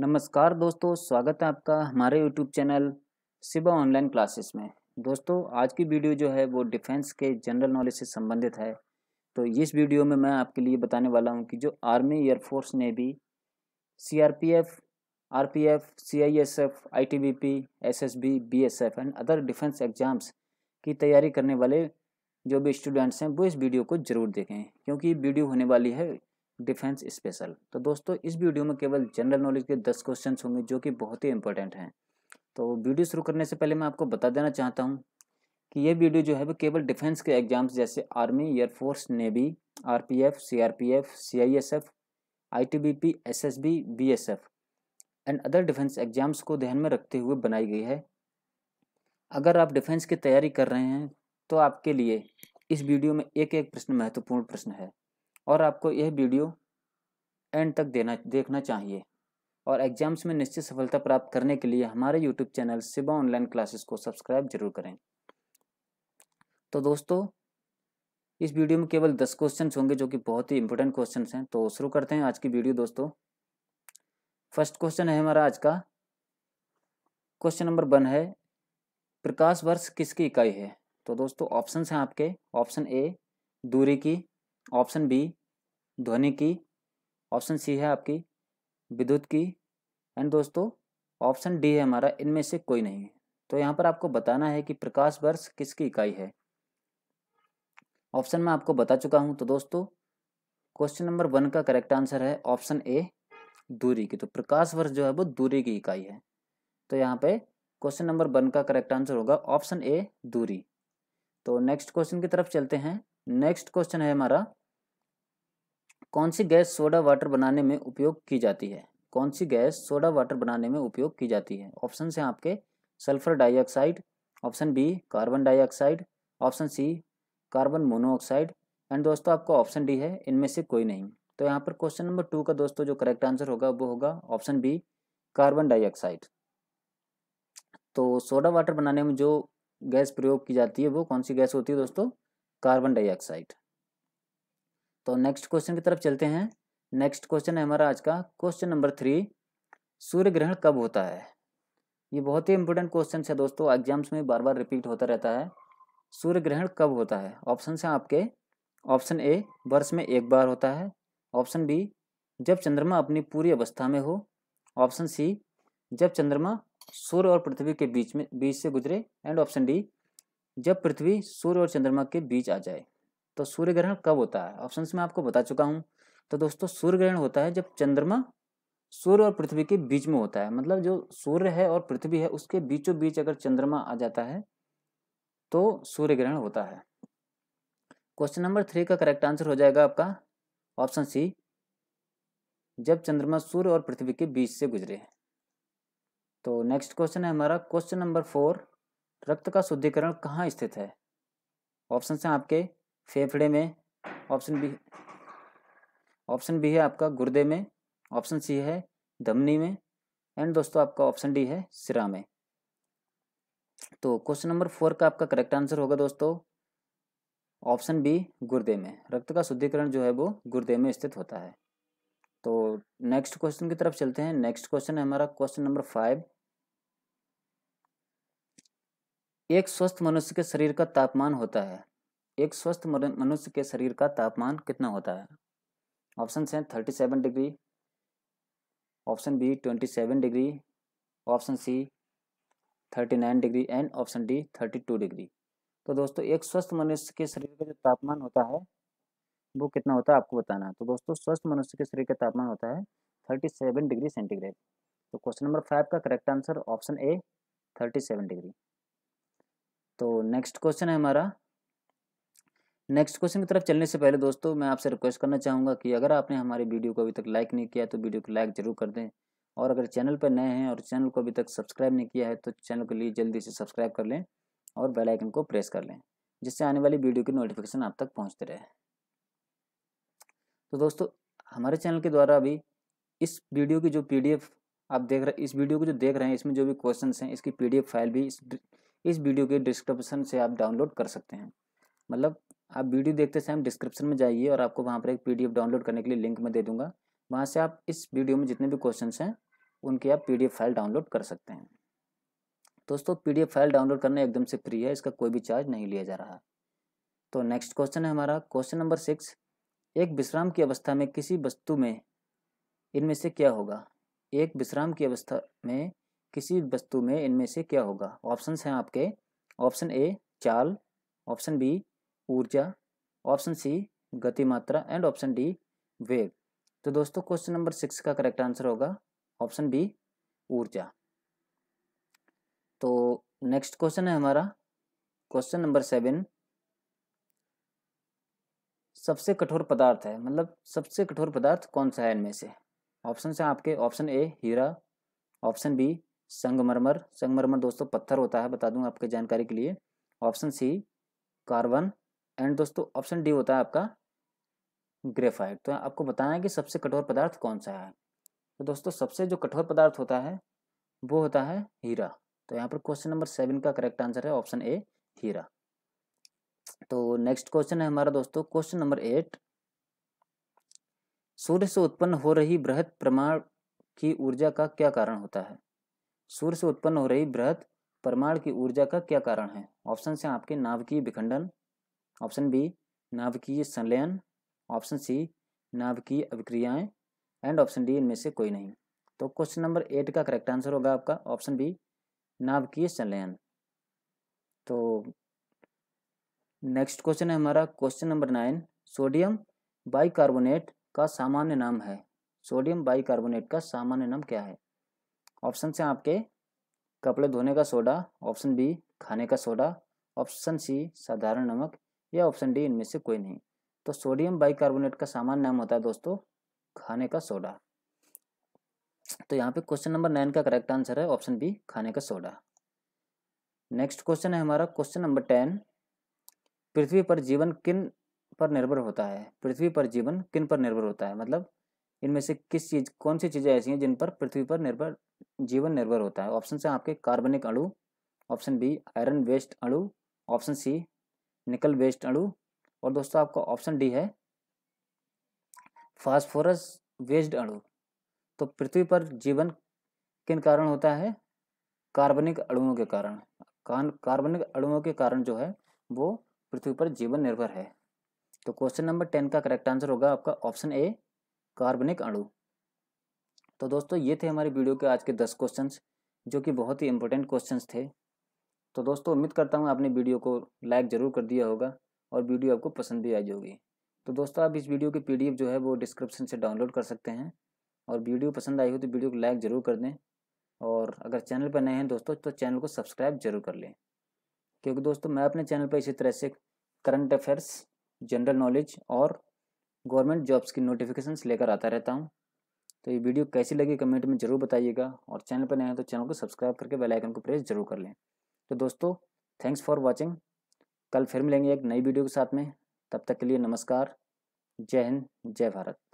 नमस्कार दोस्तों स्वागत है आपका हमारे YouTube channel Shiva online classes में दोस्तों आज की वीडियो जो है वो डिफेंस के जनरल नॉलेज से संबंधित है तो इस वीडियो में मैं आपके लिए बताने वाला हूँ कि जो आर्मी एयरफोर्स ने भी C R P F R P F C I S F I T B P S S B B S F and other defence exams की तैयारी करने वाले जो भी स्टूडेंट्स हैं वो इस वीडियो को ज़रूर देखें क्योंकि वीडियो होने वाली है डिफेंस स्पेशल तो दोस्तों इस वीडियो में केवल जनरल नॉलेज के दस क्वेश्चन होंगे जो कि बहुत ही इंपॉर्टेंट हैं तो वीडियो शुरू करने से पहले मैं आपको बता देना चाहता हूँ कि ये वीडियो जो है वो केवल डिफेंस के एग्जाम्स जैसे army air force navy R R P P P F F F C C I I S T B S S B B S F and other defence exams को ध्यान में रखते हुए बनाई गई है अगर आप डिफेंस की तैयारी कर रहे हैं तो आपके लिए इस वीडियो में एक एक प्रश्न महत्वपूर्ण प्रश्न है और आपको यह वीडियो एंड तक देना देखना चाहिए और एग्जाम्स में निश्चित सफलता प्राप्त करने के लिए हमारे YouTube channel Siba online classes को सब्सक्राइब जरूर करें तो दोस्तों इस वीडियो में केवल दस क्वेश्चन होंगे जो कि बहुत ही इंपॉर्टेंट क्वेश्चन हैं तो शुरू करते हैं आज की वीडियो दोस्तों फर्स्ट क्वेश्चन है हमारा आज का क्वेश्चन नंबर वन है प्रकाश वर्ष किसकी इकाई है तो दोस्तों ऑप्शन हैं आपके ऑप्शन ए दूरी की ऑप्शन बी ध्वनि की ऑप्शन सी है आपकी विद्युत की एंड दोस्तों ऑप्शन डी है हमारा इनमें से कोई नहीं है तो यहाँ पर आपको बताना है कि प्रकाश वर्ष किसकी इकाई है ऑप्शन मैं आपको बता चुका हूँ तो दोस्तों क्वेश्चन नंबर वन का करेक्ट आंसर है ऑप्शन ए दूरी की तो प्रकाश वर्ष जो है वो दूरी की इकाई है तो यहाँ पे क्वेश्चन नंबर वन का करेक्ट आंसर होगा ऑप्शन ए दूरी तो नेक्स्ट क्वेश्चन की तरफ चलते हैं नेक्स्ट क्वेश्चन है हमारा कौन सी गैस सोडा वाटर बनाने में उपयोग की जाती है कौन सी गैस सोडा वाटर बनाने में उपयोग की जाती है ऑप्शन से आपके sulphur dioxide option B carbon dioxide option C carbon monoxide and दोस्तों आपका ऑप्शन डी है इनमें से कोई नहीं तो यहाँ पर क्वेश्चन नंबर टू का दोस्तों जो करेक्ट आंसर होगा वो होगा ऑप्शन बी कार्बन डाइऑक्साइड तो सोडा वाटर बनाने में जो गैस प्रयोग की जाती है वो कौन सी गैस होती है दोस्तों कार्बन डाइऑक्साइड तो नेक्स्ट क्वेश्चन की तरफ चलते हैं नेक्स्ट क्वेश्चन है हमारा आज का क्वेश्चन नंबर थ्री सूर्य ग्रहण कब होता है ये बहुत ही इंपॉर्टेंट क्वेश्चन है दोस्तों एग्जाम्स में बार बार रिपीट होता रहता है सूर्य ग्रहण कब होता है ऑप्शन है आपके ऑप्शन ए वर्ष में एक बार होता है ऑप्शन बी जब चंद्रमा अपनी पूरी अवस्था में हो ऑप्शन सी जब चंद्रमा सूर्य और पृथ्वी के बीच में बीच से गुजरे एंड ऑप्शन डी जब पृथ्वी सूर्य और चंद्रमा के बीच आ जाए तो सूर्य ग्रहण कब होता है ऑप्शन में आपको बता चुका हूँ तो दोस्तों सूर्य ग्रहण होता है जब चंद्रमा सूर्य और पृथ्वी के बीच में होता है मतलब जो सूर्य है और पृथ्वी है उसके बीचों बीच अगर चंद्रमा आ जाता है तो सूर्य ग्रहण होता है क्वेश्चन नंबर थ्री का करेक्ट आंसर हो जाएगा आपका ऑप्शन सी जब चंद्रमा सूर्य और पृथ्वी के बीच से गुजरे तो नेक्स्ट क्वेश्चन है हमारा क्वेश्चन नंबर फोर रक्त का शुद्धिकरण कहाँ स्थित है ऑप्शन हैं आपके फेफड़े में ऑप्शन बी ऑप्शन बी है आपका गुर्दे में ऑप्शन सी है धमनी में एंड दोस्तों आपका ऑप्शन डी है सिरा में तो क्वेश्चन नंबर फोर का आपका करेक्ट आंसर होगा दोस्तों ऑप्शन बी गुर्दे में रक्त का शुद्धिकरण जो है वो गुर्दे में स्थित होता है तो नेक्स्ट क्वेश्चन की तरफ चलते हैं नेक्स्ट क्वेश्चन है हमारा क्वेश्चन नंबर फाइव एक स्वस्थ मनुष्य के शरीर का तापमान होता है एक स्वस्थ मनुष्य के शरीर का तापमान कितना होता है ऑप्शन हैं thirty seven degree option B twenty seven degree option C thirty nine degree and option D thirty two degree तो दोस्तों एक स्वस्थ मनुष्य के शरीर का जो तापमान होता है वो कितना होता है आपको बताना है तो दोस्तों स्वस्थ मनुष्य के शरीर का तापमान होता है थर्टी सेवन डिग्री सेंटीग्रेड तो क्वेश्चन नंबर फाइव का correct answer option A thirty seven degree तो नेक्स्ट क्वेश्चन है हमारा नेक्स्ट क्वेश्चन की तरफ चलने से पहले दोस्तों मैं आपसे रिक्वेस्ट करना चाहूँगा कि अगर आपने हमारी वीडियो को अभी तक लाइक नहीं किया तो वीडियो को लाइक जरूर कर दें और अगर चैनल पर नए हैं और चैनल को अभी तक सब्सक्राइब नहीं किया है तो चैनल के लिए जल्दी से सब्सक्राइब कर लें और बेल आइकन को प्रेस कर लें जिससे आने वाली वीडियो की नोटिफिकेशन आप तक पहुँचते रहे तो दोस्तों हमारे चैनल के द्वारा अभी इस वीडियो की जो पी आप देख रहे इस वीडियो को जो देख रहे हैं इसमें जो भी क्वेश्चन हैं इसकी पी फाइल भी इस इस वीडियो के डिस्क्रिप्शन से आप डाउनलोड कर सकते हैं मतलब आप वीडियो देखते समय डिस्क्रिप्शन में जाइए और आपको वहाँ पर एक पी डाउनलोड करने के लिए लिंक मैं दे दूँगा वहाँ से आप इस वीडियो में जितने भी क्वेश्चन हैं उनकी आप पी फाइल डाउनलोड कर सकते हैं दोस्तों पी फाइल डाउनलोड करना एकदम से फ्री है इसका कोई भी चार्ज नहीं लिया जा रहा तो नेक्स्ट क्वेश्चन है हमारा क्वेश्चन नंबर सिक्स एक विश्राम की अवस्था में किसी वस्तु में इनमें से क्या होगा एक विश्राम की अवस्था में किसी वस्तु में इनमें से क्या होगा ऑप्शंस हैं आपके ऑप्शन ए चाल ऑप्शन बी ऊर्जा ऑप्शन सी गति मात्रा एंड ऑप्शन डी वेग तो दोस्तों क्वेश्चन नंबर सिक्स का करेक्ट आंसर होगा ऑप्शन बी ऊर्जा तो नेक्स्ट क्वेश्चन है हमारा क्वेश्चन नंबर सेवन सबसे कठोर पदार्थ है मतलब सबसे कठोर पदार्थ कौन सा है इनमें से ऑप्शन से आपके ऑप्शन ए हीरा ऑप्शन बी संगमरमर संगमरमर दोस्तों पत्थर होता है बता दूं आपके जानकारी के लिए ऑप्शन सी कार्बन एंड दोस्तों ऑप्शन डी होता है आपका ग्रेफाइट तो आपको बताना है कि सबसे कठोर पदार्थ कौन सा है तो दोस्तों सबसे जो कठोर पदार्थ होता है वो होता है हीरा तो यहाँ पर क्वेश्चन नंबर सेवन का करेक्ट आंसर है ऑप्शन ए हीरा तो नेक्स्ट क्वेश्चन है हमारा दोस्तों क्वेश्चन नंबर एट सूर्य से उत्पन्न हो रही बृहद प्रमाण की ऊर्जा का क्या कारण होता है सूर्य से उत्पन्न हो रही बृहद प्रमाण की ऊर्जा का क्या कारण है ऑप्शन है आपके नाभिकीय विखंडन ऑप्शन बी नाभिकीय संलयन ऑप्शन सी नाभिकीय अभिक्रियाएं एंड ऑप्शन डी इनमें से कोई नहीं तो क्वेश्चन नंबर एट का करेक्ट आंसर होगा आपका ऑप्शन बी नाभिकीय संलयन तो नेक्स्ट क्वेश्चन है हमारा question number nine sodium bicarbonate का सामान्य नाम है सोडियम बाइकार्बोनेट का सामान्य नाम क्या है ऑप्शन से आपके कपड़े धोने का सोडा ऑप्शन बी खाने का सोडा ऑप्शन सी साधारण नमक या ऑप्शन डी इनमें से कोई नहीं तो सोडियम बाइकार्बोनेट का सामान्य नाम होता है दोस्तों खाने का सोडा तो यहाँ पे क्वेश्चन नंबर नाइन का करेक्ट आंसर है ऑप्शन बी खाने का सोडा नेक्स्ट क्वेश्चन है हमारा क्वेश्चन नंबर टेन पृथ्वी पर जीवन किन पर निर्भर होता है पृथ्वी पर जीवन किन पर निर्भर होता है मतलब इनमें से किस चीज कौन सी चीजें ऐसी हैं जिन पर पृथ्वी पर निर्भर जीवन निर्भर होता है ऑप्शन से आपके कार्बनिक अणु ऑप्शन बी आयरन वेस्ट अणु ऑप्शन सी निकल बेस्ड अणु और दोस्तों आपका ऑप्शन डी है फास्फोरस वेस्ड अणु तो पृथ्वी पर जीवन किन कारण होता है कार्बनिक अणुओं के कारण कार्बनिक अणुओं के कारण जो है वो पृथ्वी पर जीवन निर्भर है तो क्वेश्चन नंबर टेन का करेक्ट आंसर होगा आपका ऑप्शन ए कार्बनिक अणु तो दोस्तों ये थे हमारे वीडियो के आज के दस क्वेश्चंस जो कि बहुत ही इंपॉर्टेंट क्वेश्चंस थे तो दोस्तों उम्मीद करता हूँ आपने वीडियो को लाइक ज़रूर कर दिया होगा और वीडियो आपको पसंद भी आई होगी तो दोस्तों आप इस वीडियो की पीडीएफ जो है वो डिस्क्रिप्शन से डाउनलोड कर सकते हैं और वीडियो पसंद आई हो तो वीडियो को लाइक ज़रूर कर दें और अगर चैनल पर नए हैं दोस्तों तो चैनल को सब्सक्राइब जरूर कर लें क्योंकि दोस्तों मैं अपने चैनल पर इसी तरह से करंट अफेयर्स जनरल नॉलेज और गवर्नमेंट जॉब्स की नोटिफिकेशन लेकर आता रहता हूँ तो ये वीडियो कैसी लगी कमेंट में ज़रूर बताइएगा और चैनल पर नए हैं तो चैनल को सब्सक्राइब करके बेल आइकन को प्रेस जरूर कर लें तो दोस्तों थैंक्स फॉर वॉचिंग कल फिर मिलेंगे एक नई वीडियो के साथ में तब तक के लिए नमस्कार जय हिंद जय भारत